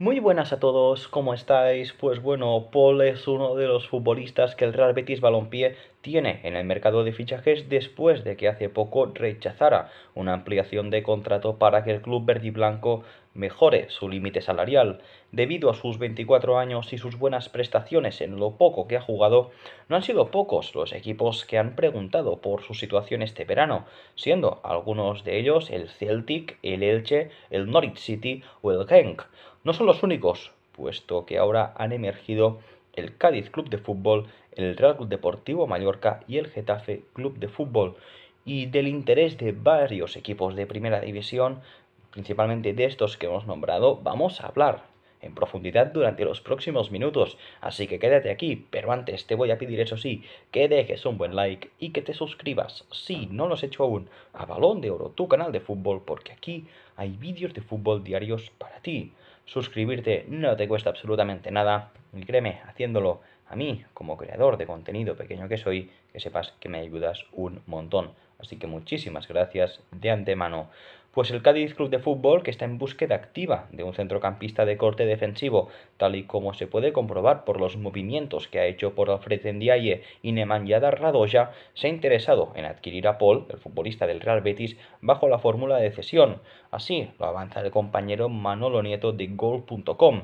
Muy buenas a todos, ¿cómo estáis? Pues bueno, Paul es uno de los futbolistas que el Real Betis Balompié tiene en el mercado de fichajes después de que hace poco rechazara una ampliación de contrato para que el club verdiblanco mejore su límite salarial. Debido a sus 24 años y sus buenas prestaciones en lo poco que ha jugado, no han sido pocos los equipos que han preguntado por su situación este verano, siendo algunos de ellos el Celtic, el Elche, el Norwich City o el Genk. No son los únicos, puesto que ahora han emergido el Cádiz Club de Fútbol, el Real Club Deportivo Mallorca y el Getafe Club de Fútbol. Y del interés de varios equipos de primera división, principalmente de estos que hemos nombrado, vamos a hablar en profundidad durante los próximos minutos, así que quédate aquí, pero antes te voy a pedir eso sí, que dejes un buen like y que te suscribas, si no lo has hecho aún, a Balón de Oro, tu canal de fútbol, porque aquí hay vídeos de fútbol diarios para ti. Suscribirte no te cuesta absolutamente nada, y créeme, haciéndolo a mí, como creador de contenido pequeño que soy, que sepas que me ayudas un montón. Así que muchísimas gracias de antemano. Pues el Cádiz Club de Fútbol, que está en búsqueda activa de un centrocampista de corte defensivo, tal y como se puede comprobar por los movimientos que ha hecho por Alfred Ndiaye y Nemanja Radoya, se ha interesado en adquirir a Paul, el futbolista del Real Betis, bajo la fórmula de cesión. Así lo avanza el compañero Manolo Nieto de Gol.com.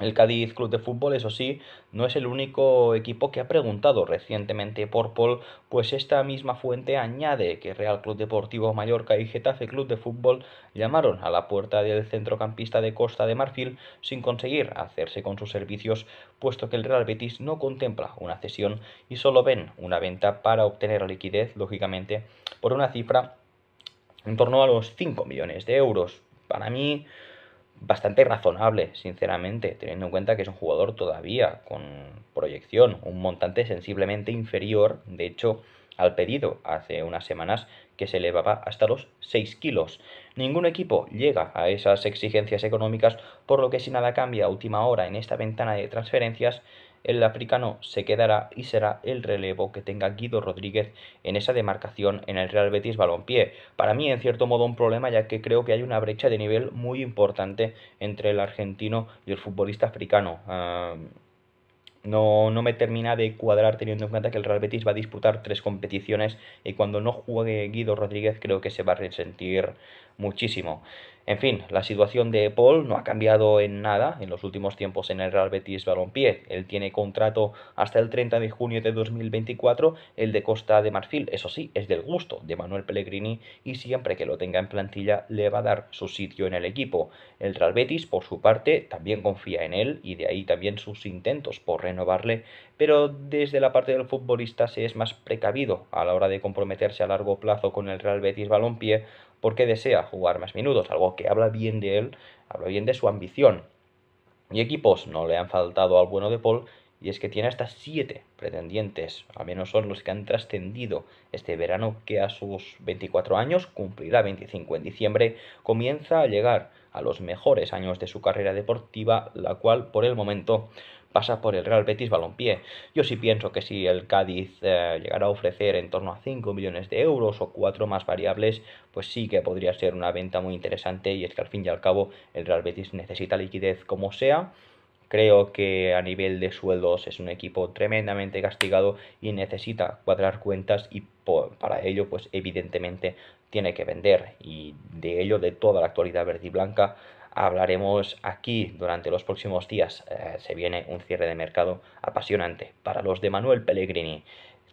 El Cádiz Club de Fútbol, eso sí, no es el único equipo que ha preguntado recientemente por Paul, pues esta misma fuente añade que Real Club Deportivo Mallorca y Getafe Club de Fútbol llamaron a la puerta del centrocampista de Costa de Marfil sin conseguir hacerse con sus servicios, puesto que el Real Betis no contempla una cesión y solo ven una venta para obtener liquidez, lógicamente, por una cifra en torno a los 5 millones de euros. Para mí, bastante razonable, sinceramente, teniendo en cuenta que es un jugador todavía con proyección, un montante sensiblemente inferior, de hecho, al pedido hace unas semanas que se elevaba hasta los 6 kilos. Ningún equipo llega a esas exigencias económicas, por lo que si nada cambia a última hora en esta ventana de transferencias, el africano se quedará y será el relevo que tenga Guido Rodríguez en esa demarcación en el Real Betis Balompié. Para mí, en cierto modo, un problema ya que creo que hay una brecha de nivel muy importante entre el argentino y el futbolista africano. Ah, no, no, me termina de cuadrar teniendo en cuenta que el Real Betis va a disputar tres competiciones y cuando no juegue Guido Rodríguez creo que se va a resentir muchísimo. En fin, la situación de Paul no ha cambiado en nada en los últimos tiempos en el Real Betis Balompié. Él tiene contrato hasta el 30 de junio de 2024, el de Costa de Marfil. Eso sí, es del gusto de Manuel Pellegrini y siempre que lo tenga en plantilla le va a dar su sitio en el equipo. El Real Betis, por su parte, también confía en él y de ahí también sus intentos por renovar renovarle, pero desde la parte del futbolista se es más precavido a la hora de comprometerse a largo plazo con el Real Betis Balompié porque desea jugar más minutos, algo que habla bien de él, habla bien de su ambición. Y equipos no le han faltado al bueno de Paul y es que tiene hasta siete pretendientes, al menos son los que han trascendido este verano que a sus 24 años, cumplirá 25 en diciembre, comienza a llegar a los mejores años de su carrera deportiva, la cual por el momento pasa por el Real Betis Balompié. Yo sí pienso que si el Cádiz eh, llegara a ofrecer en torno a 5 millones de euros o 4 más variables, pues sí que podría ser una venta muy interesante y es que al fin y al cabo el Real Betis necesita liquidez como sea. Creo que a nivel de sueldos es un equipo tremendamente castigado y necesita cuadrar cuentas y para ello pues evidentemente tiene que vender y de ello de toda la actualidad verde y blanca hablaremos aquí durante los próximos días. Eh, se viene un cierre de mercado apasionante para los de Manuel Pellegrini.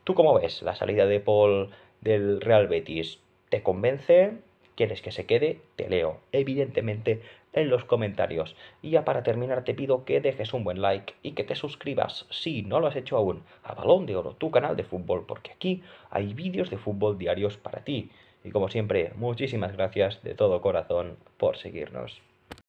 ¿Tú cómo ves la salida de Paul del Real Betis? ¿Te convence? ¿Quieres que se quede? Te leo, evidentemente, en los comentarios. Y ya para terminar te pido que dejes un buen like y que te suscribas, si no lo has hecho aún, a Balón de Oro, tu canal de fútbol, porque aquí hay vídeos de fútbol diarios para ti. Y como siempre, muchísimas gracias de todo corazón por seguirnos.